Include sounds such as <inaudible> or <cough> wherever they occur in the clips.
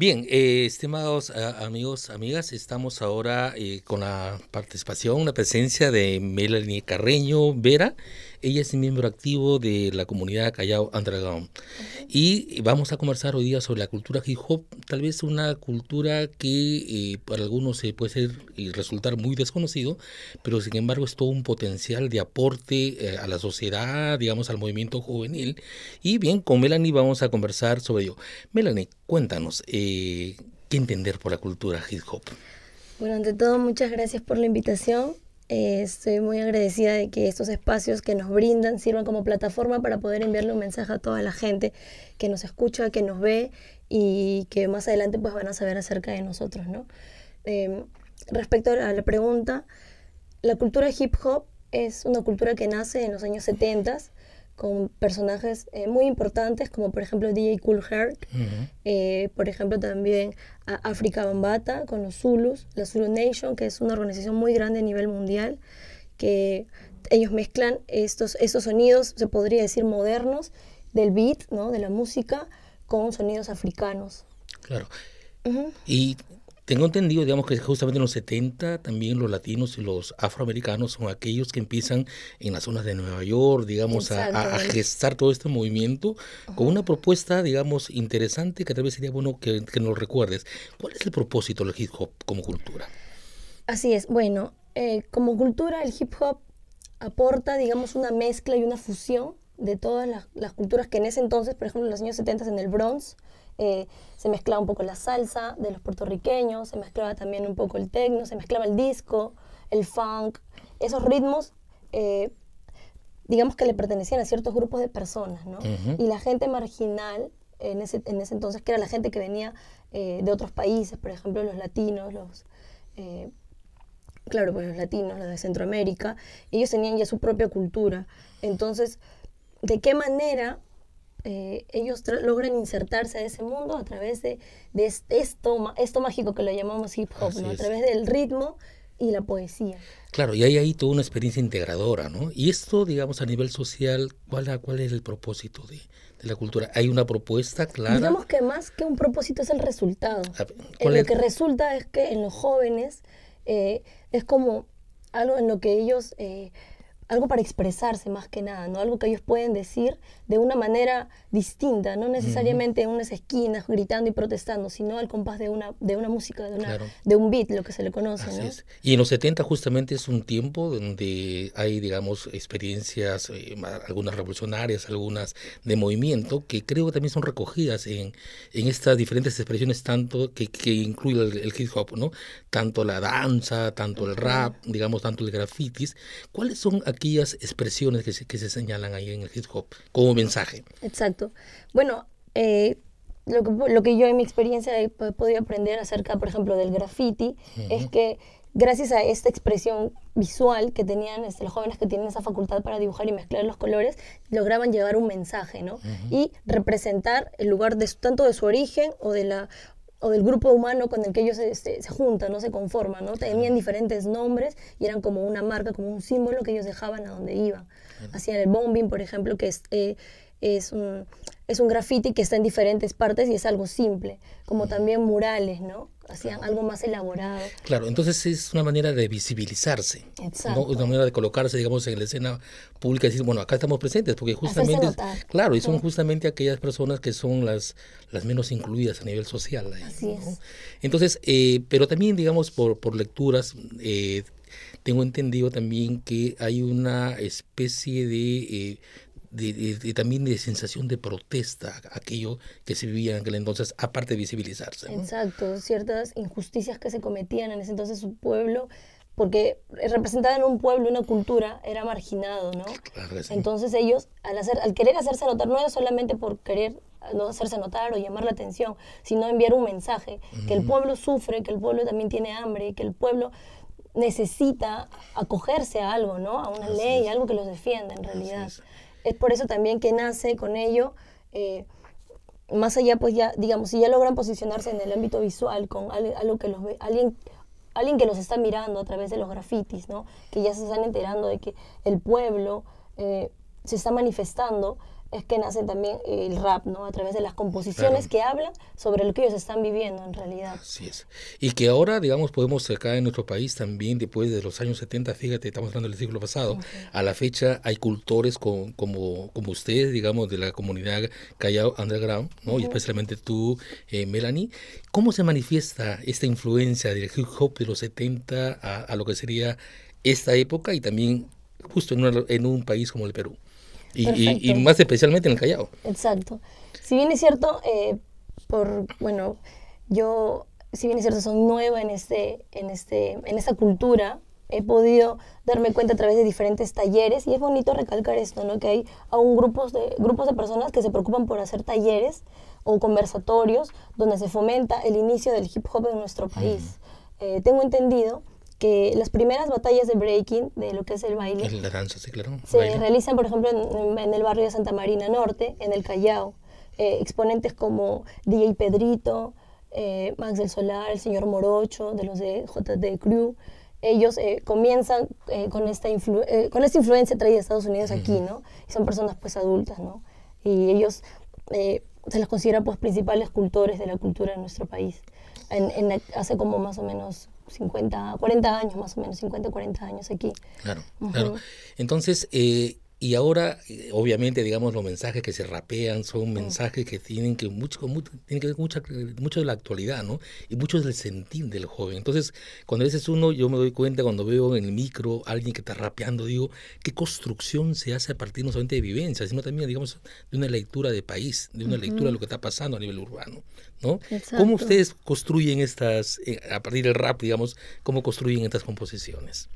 Bien, eh, estimados eh, amigos, amigas, estamos ahora eh, con la participación, la presencia de Melanie Carreño Vera. Ella es miembro activo de la comunidad Callao Andragón. Y vamos a conversar hoy día sobre la cultura hip hop, tal vez una cultura que eh, para algunos se eh, puede ser y eh, resultar muy desconocido, pero sin embargo es todo un potencial de aporte a la sociedad, digamos, al movimiento juvenil. Y bien, con Melanie vamos a conversar sobre ello. Melanie, cuéntanos, ¿qué entender por la cultura hip hop? Bueno, ante todo, muchas gracias por la invitación. Eh, estoy muy agradecida de que estos espacios que nos brindan sirvan como plataforma para poder enviarle un mensaje a toda la gente que nos escucha, que nos ve y que más adelante pues, van a saber acerca de nosotros, ¿no? Em, respecto a la pregunta, la cultura hip hop es una cultura que nace en los años 70 con personajes eh, muy importantes, como por ejemplo DJ Cool Herc, eh, por ejemplo también África Bambata con los Zulus, la Zulu Nation, que es una organización muy grande a nivel mundial, que ellos mezclan estos, estos sonidos, se podría decir modernos, del beat, ¿no? de la música, con sonidos africanos. Claro. Y tengo entendido, digamos, que justamente en los 70 también los latinos y los afroamericanos son aquellos que empiezan en las zonas de Nueva York, digamos, a, gestar todo este movimiento con una propuesta, digamos, interesante que tal vez sería bueno que, nos recuerdes. ¿Cuál es el propósito del hip hop como cultura? Así es, bueno, eh, como cultura el hip hop aporta, digamos, una mezcla y una fusión de todas las, las culturas que en ese entonces, por ejemplo, en los años 70 en el Bronx, eh, se mezclaba un poco la salsa de los puertorriqueños, se mezclaba también un poco el tecno, se mezclaba el disco, el funk, esos ritmos, eh, digamos que le pertenecían a ciertos grupos de personas, ¿no? Y la gente marginal en ese, en ese entonces, que era la gente que venía eh, de otros países, por ejemplo, los latinos, los... Claro, pues los latinos, los de Centroamérica, ellos tenían ya su propia cultura. Entonces, ¿de qué manera eh, ellos logran insertarse a ese mundo a través de, esto, esto, mágico que lo llamamos hip hop, a través del ritmo y la poesía. Claro, y hay ahí toda una experiencia integradora, ¿no? Y esto, digamos, a nivel social, ¿cuál, cuál es el propósito de, la cultura? ¿Hay una propuesta clara? Digamos que más que un propósito es el resultado. lo que resulta es que en los jóvenes eh, es como algo en lo que ellos... Eh, algo para expresarse más que nada, ¿no? Algo que ellos pueden decir de una manera distinta, no necesariamente en unas esquinas gritando y protestando, sino al compás de una, de una música, de, un beat, lo que se le conoce, ¿no? Y en los 70 justamente es un tiempo donde hay, digamos, experiencias, eh, algunas revolucionarias, algunas de movimiento, que creo que también son recogidas en, estas diferentes expresiones, tanto que, que incluye el, hip hop, ¿no? Tanto la danza, tanto el rap, digamos, tanto el grafitis. ¿Cuáles son aquellas expresiones que se, que se señalan ahí en el hip hop como mensaje. Exacto. Bueno, eh, lo, que, yo en mi experiencia he podido aprender acerca, por ejemplo, del graffiti, es que gracias a esta expresión visual que tenían este, los jóvenes que tienen esa facultad para dibujar y mezclar los colores, lograban llevar un mensaje, ¿no? Y representar el lugar de, tanto de su origen o de, la, o del grupo humano con el que ellos este, se, juntan, ¿no? se conforman, ¿no? Tenían diferentes nombres y eran como una marca, como un símbolo que ellos dejaban a donde iban. Hacían el bombing, por ejemplo, que es, eh, es, un, es un graffiti que está en diferentes partes y es algo simple, como también murales, ¿no? hacían algo más elaborado. Claro, entonces es una manera de visibilizarse, Exacto. una manera de colocarse, digamos, en la escena pública y decir, bueno, acá estamos presentes, porque justamente, claro, y son justamente aquellas personas que son las, las menos incluidas a nivel social. Entonces, eh, pero también, digamos, por, por lecturas, eh, tengo entendido también que hay una especie de eh, y también de sensación de protesta aquello que se vivía en aquel entonces, aparte de visibilizarse. Exacto, ciertas injusticias que se cometían en ese entonces su pueblo, porque en un pueblo, una cultura, era marginado, ¿no? Entonces ellos, al, hacer, al querer hacerse notar, no era solamente por querer no hacerse notar o llamar la atención, sino enviar un mensaje, que el pueblo sufre, que el pueblo también tiene hambre, que el pueblo necesita acogerse a algo, ¿no? A una ley, algo que los defienda en realidad. Es por eso también que nace con ello. Eh, más allá, pues ya, digamos, si ya logran posicionarse en el ámbito visual con algo que los ve, alguien, alguien que los está mirando a través de los grafitis, ¿no? Que ya se están enterando de que el pueblo eh, se está manifestando, es que nace también el rap, ¿no? A través de las composiciones que hablan sobre lo que ellos están viviendo en realidad. Así es. Y que ahora, digamos, podemos acá en nuestro país también, después de los años 70, fíjate, estamos hablando del siglo pasado, a la fecha hay cultores como, como ustedes, digamos, de la comunidad Callao Underground, ¿no? Y especialmente tú, eh, Melanie. ¿Cómo se manifiesta esta influencia del hip hop de los 70 a, lo que sería esta época y también justo en un país como el Perú? y, más especialmente en el Callao. Exacto. Si bien es cierto, eh, por, bueno, yo, si bien es cierto, soy nueva en, este, en, este, en esta cultura, he podido darme cuenta a través de diferentes talleres y es bonito recalcar esto, ¿no? Que hay aún grupos de, grupos de personas que se preocupan por hacer talleres o conversatorios donde se fomenta el inicio del hip hop en nuestro país. Eh, tengo entendido que las primeras batallas de breaking, de lo que es el baile, claro, se realizan, por ejemplo, en, el barrio de Santa Marina Norte, en el Callao. Eh, exponentes como DJ Pedrito, eh, Max del Solar, el señor Morocho, de los de JD Crew, ellos eh, comienzan con, esta con esta influencia traída de Estados Unidos aquí, ¿no? son personas pues adultas, ¿no? Y ellos se los consideran pues principales cultores de la cultura de nuestro país. En, hace como más o menos 50, 40 años más o menos, 50, 40 años aquí. Claro, claro. Entonces, eh, y ahora, eh, obviamente, digamos, los mensajes que se rapean son mm. mensajes que tienen que, mucho, tienen que ver mucho, eh, mucho de la actualidad, ¿no? Y mucho del sentir del joven. Entonces, cuando a veces uno, yo me doy cuenta cuando veo en el micro a alguien que está rapeando, digo, ¿qué construcción se hace a partir no solamente de vivencia, sino también, digamos, de una lectura de país, de una lectura de lo que está pasando a nivel urbano, ¿no? Exacto. ¿Cómo ustedes construyen estas, eh, a partir del rap, digamos, cómo construyen estas composiciones?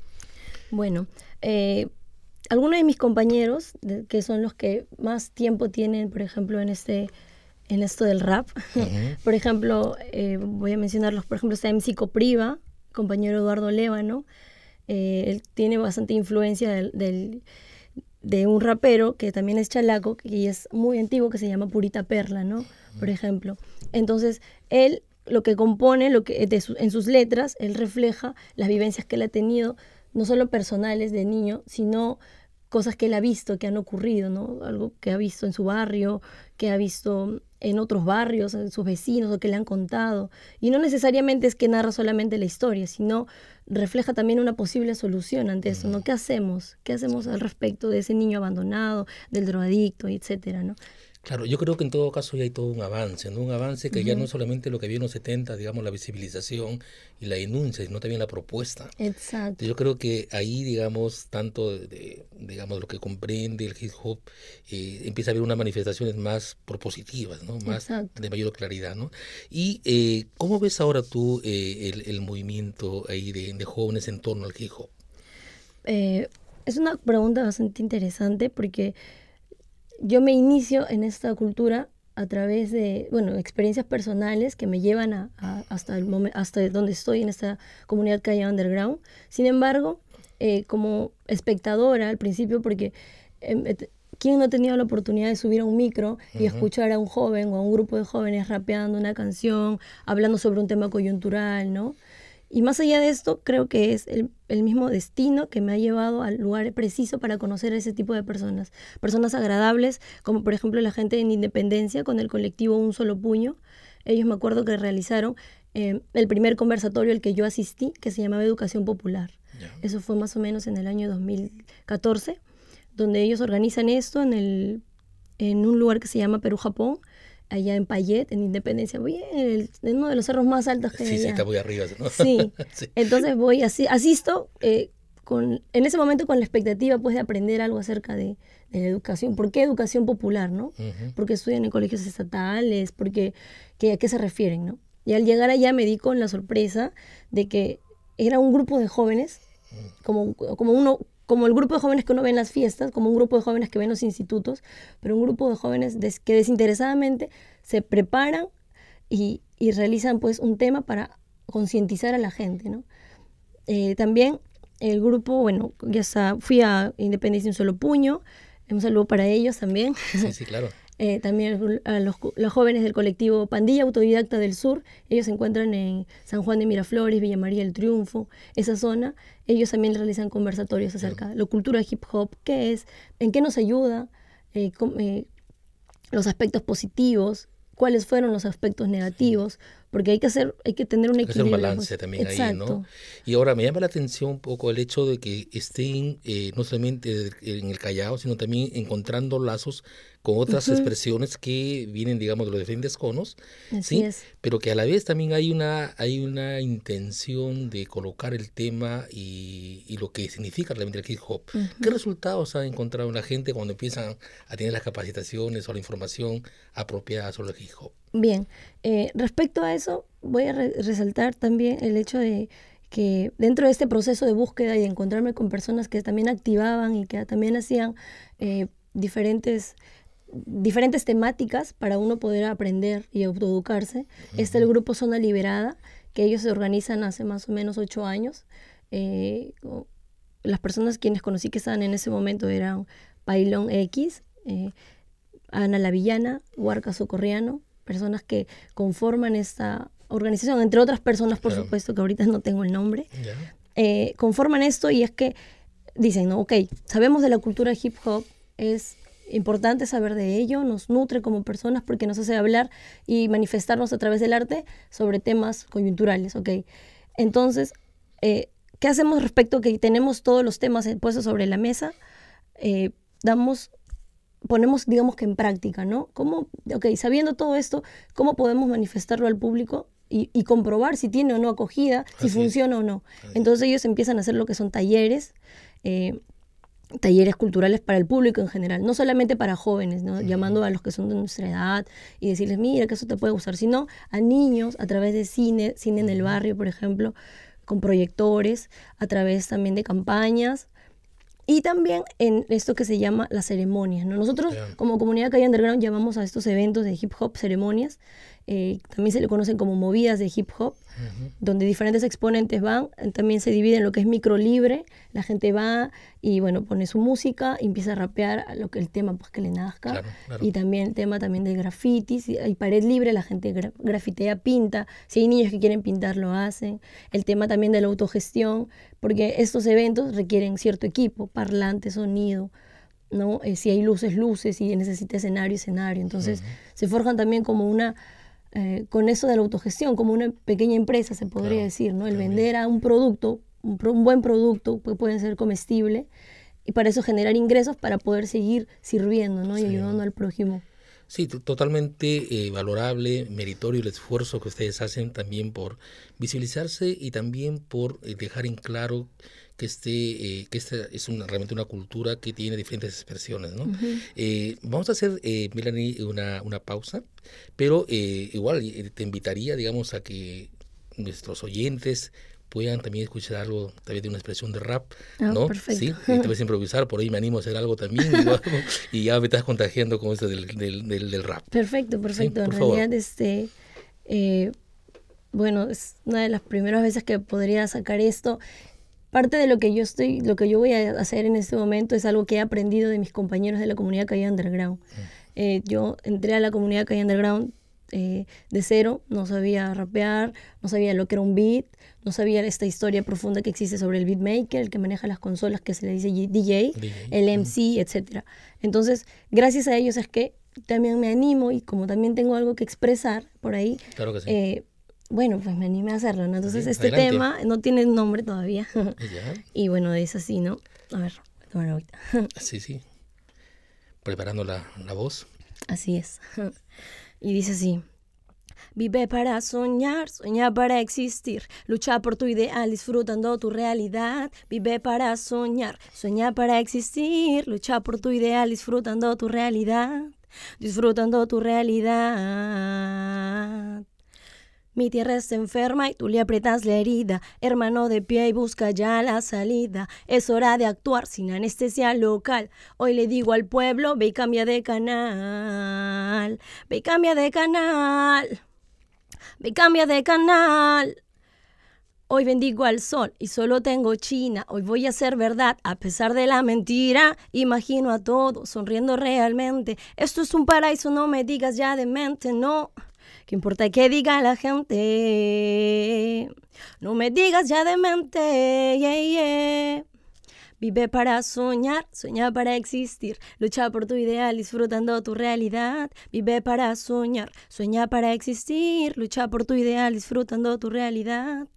Bueno, eh, algunos de mis compañeros, que son los que más tiempo tienen, por ejemplo, en este en esto del rap, <laughs> por ejemplo, eh, voy a mencionarlos, por ejemplo, está MC Copriva, compañero Eduardo Lébano, eh, él tiene bastante influencia del, de un rapero que también es chalaco y es muy antiguo, que se llama Purita Perla, ¿no? Por ejemplo. Entonces, él lo que compone lo que, en sus letras, él refleja las vivencias que él ha tenido, no solo personales de niño, sino cosas que él ha visto, que han ocurrido, ¿no? Algo que ha visto en su barrio, que ha visto en otros barrios, en sus vecinos, o que le han contado. Y no necesariamente es que narra solamente la historia, sino refleja también una posible solución ante eso, ¿no? ¿Qué hacemos? ¿Qué hacemos al respecto de ese niño abandonado, del drogadicto, etcétera, ¿no? Claro, yo creo que en todo caso ya hay todo un avance, Un avance que ya no es solamente lo que había en los 70, digamos, la visibilización y la denuncia, sino también la propuesta. Exacto. Yo creo que ahí, digamos, tanto de, digamos, lo que comprende el hip hop, eh, empieza a haber unas manifestaciones más propositivas, ¿no? Más de mayor claridad, ¿no? Y eh, ¿cómo ves ahora tú eh, el, movimiento ahí de, de, jóvenes en torno al hip hop? es una pregunta bastante interesante porque yo me inicio en esta cultura a través de, bueno, experiencias personales que me llevan a, hasta, el hasta donde estoy en esta comunidad calle underground. Sin embargo, eh, como espectadora al principio, porque em, ¿quién no ha tenido la oportunidad de subir a un micro y escuchar a un joven o a un grupo de jóvenes rapeando una canción, hablando sobre un tema coyuntural, ¿no? Y más allá de esto, creo que es el, mismo destino que me ha llevado al lugar preciso para conocer a ese tipo de personas. Personas agradables, como por ejemplo la gente en Independencia con el colectivo Un Solo Puño. Ellos me acuerdo que realizaron eh, el primer conversatorio al que yo asistí, que se llamaba Educación Popular. Eso fue más o menos en el año 2014, donde ellos organizan esto en, el, en un lugar que se llama Perú-Japón allá en Payet, en Independencia, voy en, uno de los cerros más altos que hay. Sí, sí, está muy arriba. <laughs> Sí. Entonces voy así, asisto eh, con, en ese momento con la expectativa pues de aprender algo acerca de, la educación. ¿Por qué educación popular, no? qué Porque estudian en colegios estatales, porque a qué se refieren, ¿no? Y al llegar allá me di con la sorpresa de que era un grupo de jóvenes, mm. como, como uno, como el grupo de jóvenes que uno ve en las fiestas, como un grupo de jóvenes que ven los institutos, pero un grupo de jóvenes que desinteresadamente se preparan y, y, realizan pues un tema para concientizar a la gente, ¿no? Eh, también el grupo, bueno, ya está, fui a Independencia Un Solo Puño, un saludo para ellos también. Sí, sí, claro. Eh, también a los, jóvenes del colectivo Pandilla Autodidacta del Sur, ellos se encuentran en San Juan de Miraflores, Villa María del Triunfo, esa zona, ellos también realizan conversatorios acerca de la cultura hip hop, qué es, en qué nos ayuda, eh, eh, los aspectos positivos, cuáles fueron los aspectos negativos, porque hay que hacer, hay que tener un equilibrio. Hacer balance pues. también ahí, ¿no? Y ahora me llama la atención un poco el hecho de que estén eh, no solamente en el Callao, sino también encontrando lazos con otras expresiones que vienen, digamos, de los diferentes conos, ¿sí? Pero que a la vez también hay una, hay una intención de colocar el tema y, lo que significa realmente el hip hop. ¿Qué resultados ha encontrado la gente cuando empiezan a tener las capacitaciones o la información apropiada sobre el hip hop? Bien, eh, respecto a eso, voy a resaltar también el hecho de que dentro de este proceso de búsqueda y de encontrarme con personas que también activaban y que también hacían eh, diferentes diferentes temáticas para uno poder aprender y autoeducarse. Este Está el grupo Zona Liberada, que ellos se organizan hace más o menos ocho años. Eh, las personas quienes conocí que estaban en ese momento eran Pailón X, Ana Lavillana, Villana, Huarca Socorriano, personas que conforman esta organización, entre otras personas, por supuesto, que ahorita no tengo el nombre, eh, conforman esto y es que dicen, no, ok, sabemos de la cultura hip hop, es importante saber de ello, nos nutre como personas porque nos hace hablar y manifestarnos a través del arte sobre temas coyunturales, ok. Entonces, eh, ¿qué hacemos respecto a que tenemos todos los temas eh, puestos sobre la mesa? damos ponemos, digamos que en práctica, ¿no? ¿Cómo, ok, sabiendo todo esto, cómo podemos manifestarlo al público y, comprobar si tiene o no acogida, si funciona o no? Entonces ellos empiezan a hacer lo que son talleres. Eh, talleres culturales para el público en general, no solamente para jóvenes, llamando a los que son de nuestra edad y decirles, mira, que eso te puede gustar, sino a niños a través de cine, cine en el barrio, por ejemplo, con proyectores, a través también de campañas, y también en esto que se llama las ceremonias. Nosotros, como comunidad Calle Underground, llamamos a estos eventos de hip hop ceremonias. Eh, también se le conocen como movidas de hip hop, donde diferentes exponentes van, también se divide en lo que es micro libre, la gente va y bueno, pone su música, empieza a rapear lo que el tema pues, que le nazca, y también el tema también del grafitis si hay pared libre, la gente grafitea, pinta, si hay niños que quieren pintar, lo hacen, el tema también de la autogestión, porque estos eventos requieren cierto equipo, parlante, sonido, ¿no? Eh, si hay luces, luces, si necesita escenario, escenario, entonces se forjan también como una eh, con eso de la autogestión, como una pequeña empresa se podría decir, ¿no? El vender a un producto, un, buen producto, que pues puede ser comestible, y para eso generar ingresos para poder seguir sirviendo, ¿no? Y ayudando al prójimo. Sí, totalmente eh, valorable, meritorio el esfuerzo que ustedes hacen también por visibilizarse y también por eh, dejar en claro que este, que esta es una, realmente una cultura que tiene diferentes expresiones, ¿no? Eh, vamos a hacer, eh, Melanie, una, una pausa, pero eh, igual te invitaría, digamos, a que nuestros oyentes puedan también escuchar algo también de una expresión de rap, ah, ¿no? Perfecto. Sí, tal vez improvisar, por ahí me animo a hacer algo también <laughs> <laughs> y ya me estás contagiando con esto del, del, del, rap. Perfecto, perfecto. por en realidad, este, bueno, es una de las primeras veces que podría sacar esto Parte de lo que yo estoy, lo que yo voy a hacer en este momento es algo que he aprendido de mis compañeros de la comunidad Calle Underground. Mm. Eh, yo entré a la comunidad Calle Underground eh, de cero, no sabía rapear, no sabía lo que era un beat, no sabía esta historia profunda que existe sobre el beatmaker, el que maneja las consolas, que se le dice DJ, el MC, mm. etc. Entonces, gracias a ellos es que también me animo y como también tengo algo que expresar por ahí, claro que sí. Eh, bueno, pues me animé a hacerlo, ¿no? Entonces este tema no tiene nombre todavía. <laughs> y bueno, es así, ¿no? A ver, tomar ahorita. <laughs> sí, sí. Preparando la, la voz. Así es. <laughs> y dice así. Vive para soñar, soñar para existir, lucha por tu ideal disfrutando tu realidad. Vive para soñar, sueña para existir, lucha por tu ideal disfrutando tu realidad, disfrutando tu realidad. Mi tierra está enferma y tú le aprietas la herida. Hermano de pie y busca ya la salida. Es hora de actuar sin anestesia local. Hoy le digo al pueblo, ve y cambia de canal. Ve y cambia de canal. Ve y cambia de canal. Hoy bendigo al sol y solo tengo China. Hoy voy a ser verdad a pesar de la mentira. Imagino a todos sonriendo realmente. Esto es un paraíso, no me digas ya de mente, no. Que importa que diga la gente? No me digas ya demente, yeah, Vive para soñar, sueña para existir, lucha por tu ideal disfrutando tu realidad. Vive para soñar, sueña para existir, lucha por tu ideal disfrutando tu realidad.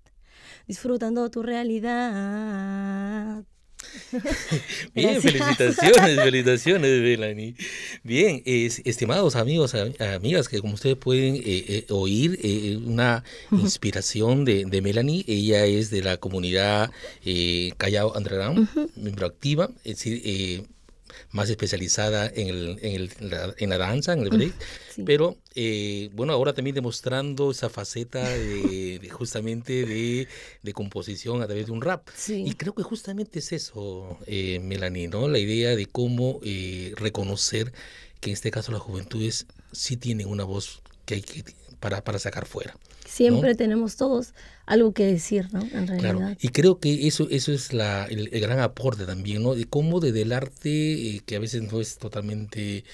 Disfrutando tu realidad. <laughs> Bien, felicitaciones, felicitaciones, Melanie. Bien, estimados amigos, amigas, que como ustedes pueden eh, eh, oír, eh, una inspiración de, Melanie, ella es de la comunidad Callao Underground, miembro activa, es decir, más especializada en, el, en, la, danza, en el break. Pero eh, bueno, ahora también demostrando esa faceta de, justamente de, composición a través de un rap. Y creo que justamente es eso, eh, Melanie, ¿no? La idea de cómo eh, reconocer que en este caso las juventudes sí tienen una voz que hay que para sacar fuera. Siempre tenemos todos algo que decir, ¿no? En realidad. Y creo que eso, eso es la, el, gran aporte también, ¿no? De cómo desde el arte, eh, que a veces no es totalmente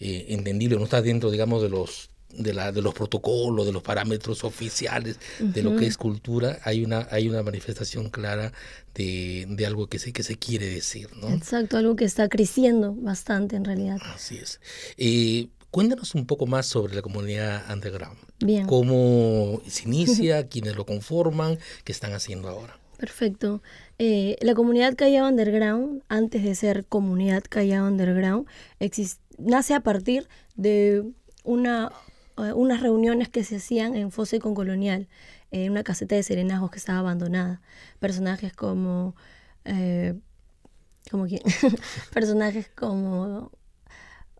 eh, entendible, no está dentro, digamos, de los de, la, de los protocolos, de los parámetros oficiales, de lo que es cultura, hay una, hay una manifestación clara de, algo que se, que se quiere decir. ¿no? Exacto, algo que está creciendo bastante en realidad. Así es. Eh, Cuéntanos un poco más sobre la comunidad underground. Bien. ¿Cómo se inicia? <laughs> ¿Quiénes lo conforman? ¿Qué están haciendo ahora? Perfecto. Eh, la comunidad Callao Underground, antes de ser comunidad Callao Underground, nace a partir de una, eh, unas reuniones que se hacían en Fosse con Colonial, en una caseta de serenajos que estaba abandonada. Personajes como... Eh, como quién? <laughs> Personajes como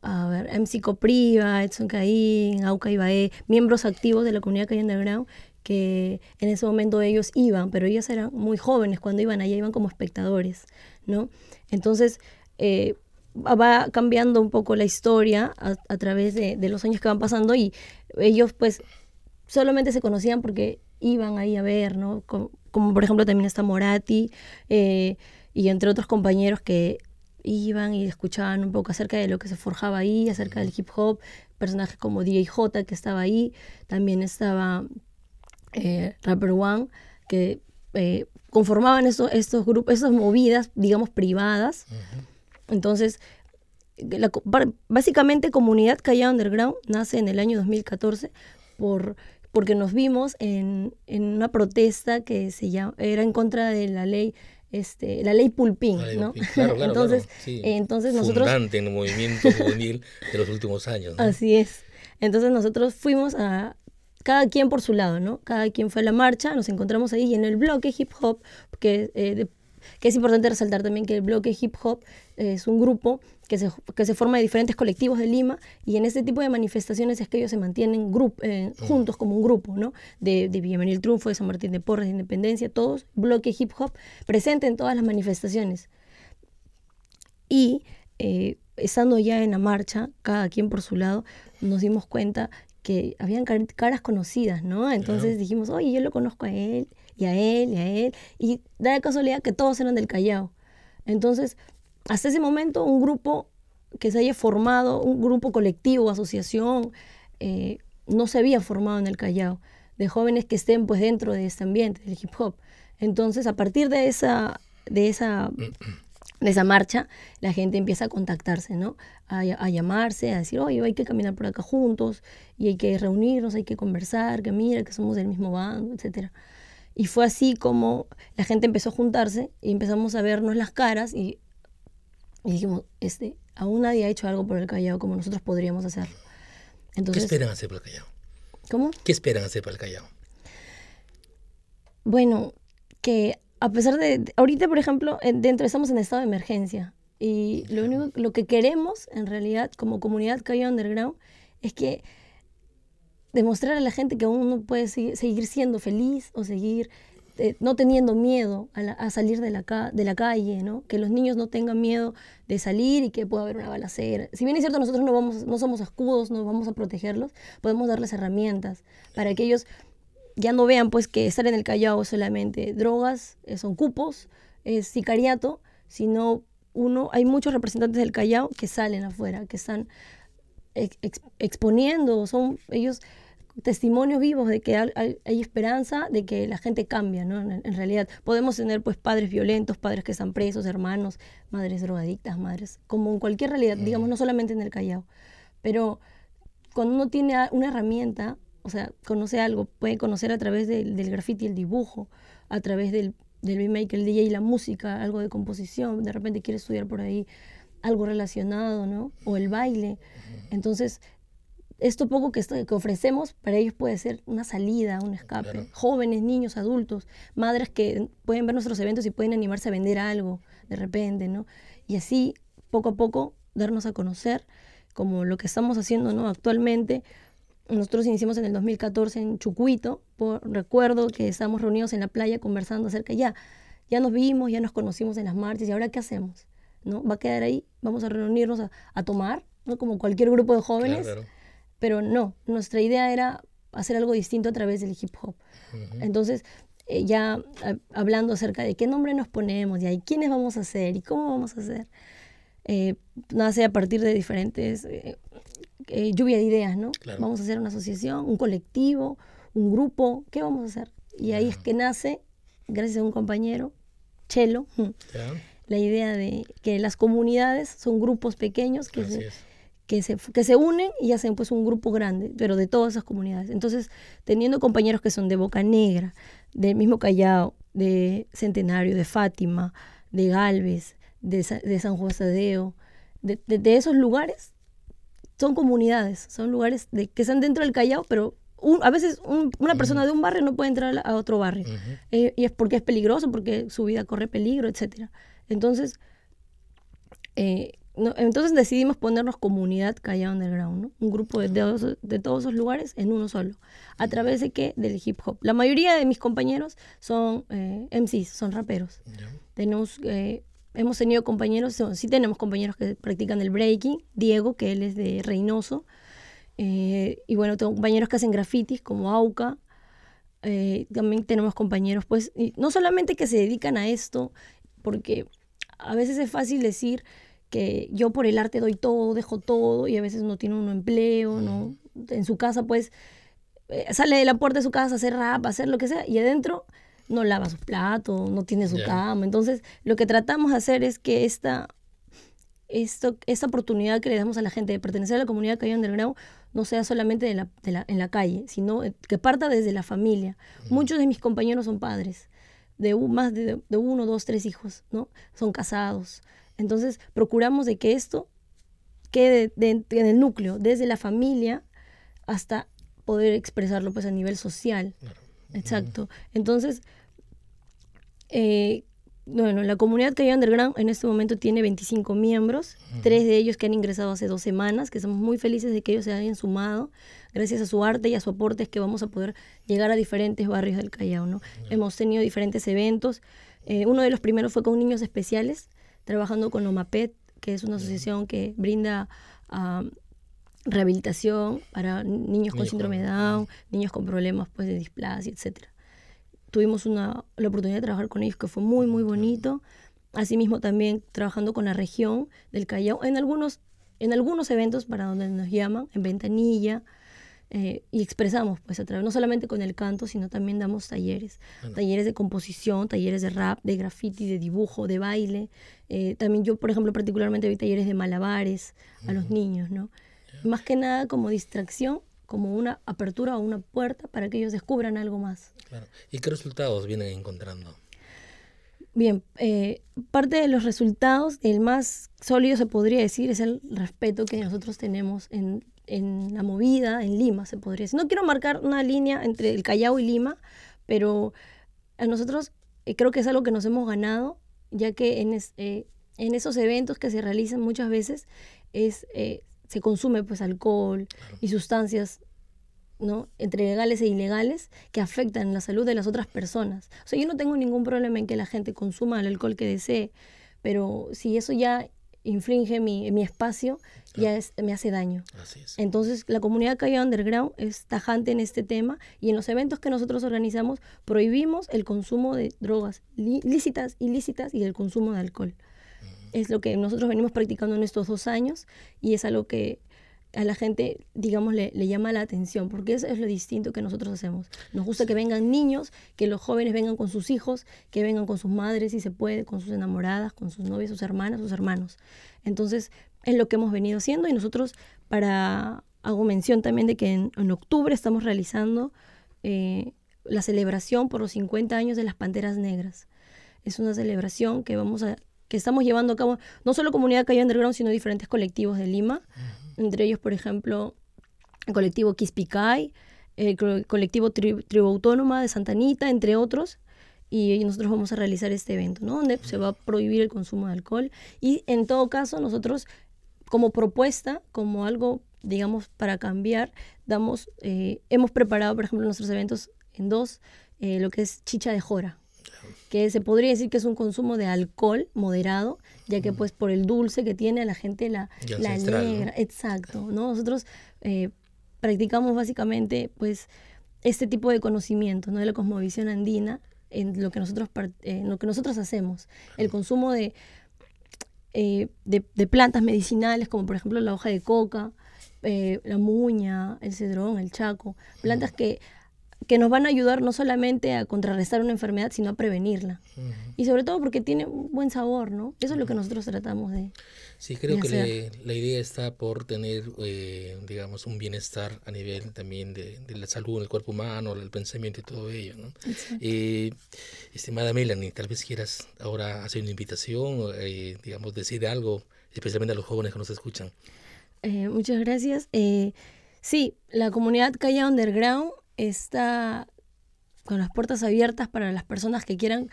a ver, MC Copriva, Edson Caín, Auca Ibae, miembros activos de la comunidad el Underground, que en ese momento ellos iban, pero ellos eran muy jóvenes cuando iban allá, iban como espectadores, ¿no? Entonces, eh, va cambiando un poco la historia a, través de, los años que van pasando y ellos pues solamente se conocían porque iban ahí a ver, ¿no? Como, por ejemplo también está Morati eh, y entre otros compañeros que iban y escuchaban un poco acerca de lo que se forjaba ahí, acerca del hip hop, personajes como DJJ que estaba ahí, también estaba eh, Rapper One, que eh, conformaban estos, estos grupos, esas movidas, digamos, privadas. Entonces, básicamente comunidad Callao Underground nace en el año 2014 por, porque nos vimos en, una protesta que se llama, era en contra de la ley este, la ley Pulpín, ¿no? entonces, entonces nosotros... Fundante en el movimiento juvenil de los últimos años. Así es. Entonces nosotros fuimos a cada quien por su lado, ¿no? Cada quien fue a la marcha, nos encontramos ahí y en el bloque hip hop, que eh, que es importante resaltar también que el bloque hip hop es un grupo que se, que se forma de diferentes colectivos de Lima y en este tipo de manifestaciones es que ellos se mantienen eh, juntos como un grupo, ¿no? De, de el Triunfo, de San Martín de Porres, de Independencia, todos, bloque hip hop, presente en todas las manifestaciones. Y eh, estando ya en la marcha, cada quien por su lado, nos dimos cuenta que habían caras conocidas, ¿no? Entonces dijimos, oye, yo lo conozco a él, y a él, y a él, y da la casualidad que todos eran del Callao. Entonces, hasta ese momento, un grupo que se haya formado, un grupo colectivo, asociación, eh, no se había formado en el Callao, de jóvenes que estén pues dentro de este ambiente, del hip hop. Entonces, a partir de esa, de esa, de esa marcha, la gente empieza a contactarse, ¿no? A, a, llamarse, a decir, oye, hay que caminar por acá juntos, y hay que reunirnos, hay que conversar, que mira, que somos del mismo bando, etcétera. Y fue así como la gente empezó a juntarse y empezamos a vernos las caras y, dijimos, este, aún nadie ha hecho algo por el Callao como nosotros podríamos hacer. Entonces, ¿Qué esperan hacer por el Callao? ¿Cómo? ¿Qué esperan hacer para el Callao? Bueno, que a pesar de, ahorita por ejemplo, eh, dentro estamos en estado de emergencia y lo único, lo que queremos en realidad como comunidad Callao Underground es que demostrar a la gente que uno puede seguir siendo feliz o seguir eh, no teniendo miedo a, salir de la, de la calle, ¿no? que los niños no tengan miedo de salir y que pueda haber una balacera. Si bien es cierto, nosotros no, vamos, no somos escudos, no vamos a protegerlos, podemos darles herramientas para que ellos ya no vean pues que estar en el Callao solamente drogas, eh, son cupos, es sicariato, sino uno, hay muchos representantes del Callao que salen afuera, que están exponiendo, son ellos testimonios vivos de que hay, esperanza, de que la gente cambia, ¿no? En, realidad, podemos tener pues padres violentos, padres que están presos, hermanos, madres drogadictas, madres, como en cualquier realidad, digamos, no solamente en el Callao, pero cuando uno tiene una herramienta, o sea, conoce algo, puede conocer a través del, del graffiti, el dibujo, a través del, del el el DJ, la música, algo de composición, de repente quiere estudiar por ahí algo relacionado, ¿no? O el baile. Entonces, esto poco que, que ofrecemos para ellos puede ser una salida, un escape. Jóvenes, niños, adultos, madres que pueden ver nuestros eventos y pueden animarse a vender algo de repente, ¿no? Y así, poco a poco, darnos a conocer como lo que estamos haciendo ¿no? actualmente. Nosotros iniciamos en el 2014 en Chucuito, por, recuerdo que estábamos reunidos en la playa conversando acerca, ya, ya nos vimos, ya nos conocimos en las marchas, ¿y ahora qué hacemos? ¿No? ¿Va a quedar ahí? ¿Vamos a reunirnos a, tomar? ¿no? Como cualquier grupo de jóvenes. Pero no, nuestra idea era hacer algo distinto a través del hip hop. Entonces, eh, ya hablando acerca de qué nombre nos ponemos y, quiénes vamos a hacer y cómo vamos a hacer, eh, nace a partir de diferentes eh, lluvia de ideas, ¿no? Vamos a hacer una asociación, un colectivo, un grupo, ¿qué vamos a hacer? Y ahí es que nace, gracias a un compañero, Chelo, <laughs> la idea de que las comunidades son grupos pequeños que que se, que se unen y hacen pues un grupo grande, pero de todas esas comunidades. Entonces, teniendo compañeros que son de Boca Negra, del mismo Callao, de Centenario, de Fátima, de Galvez, de, de San josé de, de, esos lugares, son comunidades, son lugares de, que están dentro del Callao, pero a veces una persona de un barrio no puede entrar a otro barrio. Eh, y es porque es peligroso, porque su vida corre peligro, etc. Entonces, eh, entonces decidimos ponernos comunidad en Underground, ¿no? un grupo de, todos esos lugares en uno solo, a través de qué? del hip hop. La mayoría de mis compañeros son eh, MCs, son raperos. Tenemos, eh, hemos tenido compañeros, sí tenemos compañeros que practican el breaking, Diego, que él es de Reynoso, eh, y bueno, tengo compañeros que hacen grafitis como Auca, también tenemos compañeros, pues, no solamente que se dedican a esto, porque a veces es fácil decir que yo por el arte doy todo, dejo todo y a veces no tiene un empleo, ¿no? En su casa, pues, eh, sale de la puerta de su casa a hacer rap, a hacer lo que sea y adentro no lava sus platos, no tiene su cama. Entonces, lo que tratamos de hacer es que esta, esta oportunidad que le damos a la gente de pertenecer a la comunidad que del Underground no sea solamente en la calle, sino eh, que parta desde la familia. Muchos de mis compañeros son padres, de más de, uno, dos, tres hijos, ¿no? Son casados, entonces, procuramos de que esto quede en el núcleo, desde la familia hasta poder expresarlo pues a nivel social. Exacto. Entonces, eh, bueno, la comunidad que underground en este momento tiene 25 miembros, tres de ellos que han ingresado hace dos semanas, que estamos muy felices de que ellos se hayan sumado. Gracias a su arte y a su aporte es que vamos a poder llegar a diferentes barrios del Callao, ¿no? Hemos tenido diferentes eventos. Eh, uno de los primeros fue con niños especiales, trabajando con OMAPET, que es una asociación que brinda rehabilitación para niños, con síndrome de Down, niños con problemas pues, de displasia, etc. Tuvimos una, la oportunidad de trabajar con ellos que fue muy, muy bonito. Asimismo, también trabajando con la región del Callao en algunos, en algunos eventos para donde nos llaman, en Ventanilla, eh, y expresamos, pues a través, no solamente con el canto, sino también damos talleres, talleres de composición, talleres de rap, de graffiti, de dibujo, de baile. Eh, también yo, por ejemplo, particularmente vi talleres de malabares a los niños, ¿no? Más que nada como distracción como una apertura o una puerta para que ellos descubran algo más. Claro. ¿Y qué resultados vienen encontrando? Bien, eh, parte de los resultados, el más sólido se podría decir, es el respeto que nosotros tenemos en en la movida, en Lima, se podría decir. No quiero marcar una línea entre el Callao y Lima, pero a nosotros eh, creo que es algo que nos hemos ganado, ya que en, eh, en esos eventos que se realizan muchas veces es, eh, se consume pues alcohol y sustancias ¿no? entre legales e ilegales que afectan la salud de las otras personas. O sea, yo no tengo ningún problema en que la gente consuma el alcohol que desee, pero si eso ya infringe mi, espacio, y me hace daño. Entonces, la comunidad Calle Underground es tajante en este tema y en los eventos que nosotros organizamos prohibimos el consumo de drogas lícitas, ilícitas y el consumo de alcohol. Es lo que nosotros venimos practicando en estos dos años y es algo que a la gente, digamos, le, llama la atención, porque eso es lo distinto que nosotros hacemos. Nos gusta que vengan niños, que los jóvenes vengan con sus hijos, que vengan con sus madres, si se puede, con sus enamoradas, con sus novias, sus hermanas, sus hermanos. Entonces, es lo que hemos venido haciendo y nosotros, para, hago mención también de que en, octubre estamos realizando eh, la celebración por los 50 años de las Panteras Negras. Es una celebración que vamos a que estamos llevando a cabo, no solo Comunidad Calle Underground, sino diferentes colectivos de Lima entre ellos, por ejemplo, el colectivo Quispicay, el colectivo Tribu Autónoma de Santanita, entre otros. Y, nosotros vamos a realizar este evento, ¿no? Donde se va a prohibir el consumo de alcohol. Y en todo caso, nosotros, como propuesta, como algo, digamos, para cambiar, damos, eh, hemos preparado, por ejemplo, nuestros eventos en dos, eh, lo que es chicha de jora, que se podría decir que es un consumo de alcohol moderado, ya que pues por el dulce que tiene a la gente la, la negra. Exacto, Nosotros eh, practicamos básicamente pues este tipo de conocimientos, ¿no? De la cosmovisión andina, en lo que nosotros, eh, en lo que nosotros hacemos. El consumo eh, de, de, plantas medicinales, como por ejemplo la hoja de coca, la muña, el cedrón, el chaco, plantas que que nos van a ayudar no solamente a contrarrestar una enfermedad, sino a prevenirla. Y sobre todo porque tiene un buen sabor, ¿no? Eso es lo que nosotros tratamos de... Sí, creo que la idea está por tener, eh, digamos, un bienestar a nivel también de, de, la salud, el cuerpo humano, el pensamiento y todo ello, ¿no? Eh, estimada Melanie, tal vez quieras ahora hacer una invitación, eh, digamos, decir algo, especialmente a los jóvenes que nos escuchan. Eh, muchas gracias. sí, la comunidad Calla Underground está con las puertas abiertas para las personas que quieran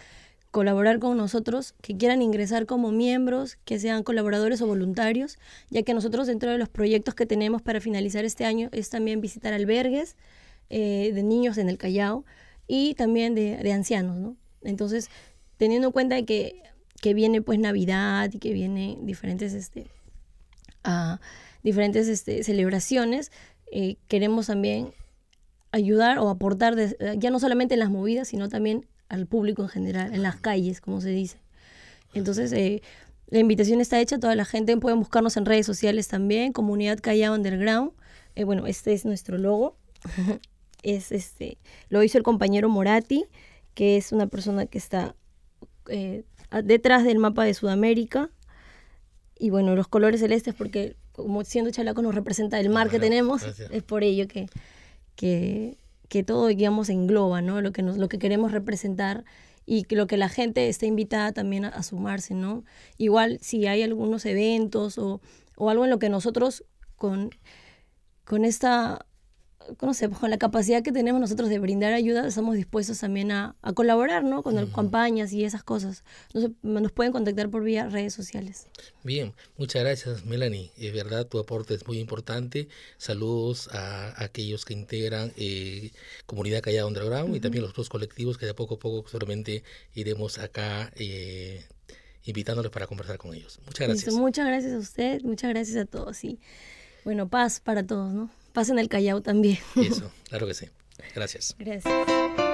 colaborar con nosotros, que quieran ingresar como miembros, que sean colaboradores o voluntarios, ya que nosotros dentro de los proyectos que tenemos para finalizar este año es también visitar albergues eh, de niños en el Callao y también de, ancianos, Entonces, teniendo en cuenta que, que, viene pues Navidad y que vienen diferentes, este, diferentes este, celebraciones, eh, queremos también ayudar o aportar, eh, ya no solamente en las movidas, sino también al público en general, en las calles, como se dice. Entonces, eh, la invitación está hecha, toda la gente pueden buscarnos en redes sociales también, Comunidad Callao Underground. Eh, bueno, este es nuestro logo. <laughs> es este, lo hizo el compañero Morati, que es una persona que está detrás del mapa de Sudamérica. Y bueno, los colores celestes, porque como siendo chalaco nos representa el mar que tenemos, es por ello que que, que todo, digamos, engloba, ¿no? Lo que, nos, lo que queremos representar y que lo que la gente está invitada también a, a sumarse, ¿no? Igual si hay algunos eventos o, o algo en lo que nosotros con, con esta pues, con la capacidad que tenemos nosotros de brindar ayuda, estamos dispuestos también a, colaborar, ¿no? Con las campañas y esas cosas. Nos, nos, pueden contactar por vía redes sociales. Bien, muchas gracias, Melanie. Es verdad, tu aporte es muy importante. Saludos a aquellos que integran eh, Comunidad Callada Underground y también los otros colectivos que de poco a poco seguramente iremos acá. Eh, invitándoles para conversar con ellos. Muchas gracias. muchas gracias a usted, muchas gracias a todos y bueno, paz para todos, ¿no? pasen el Callao también. Eso, claro que sí. Gracias. Gracias.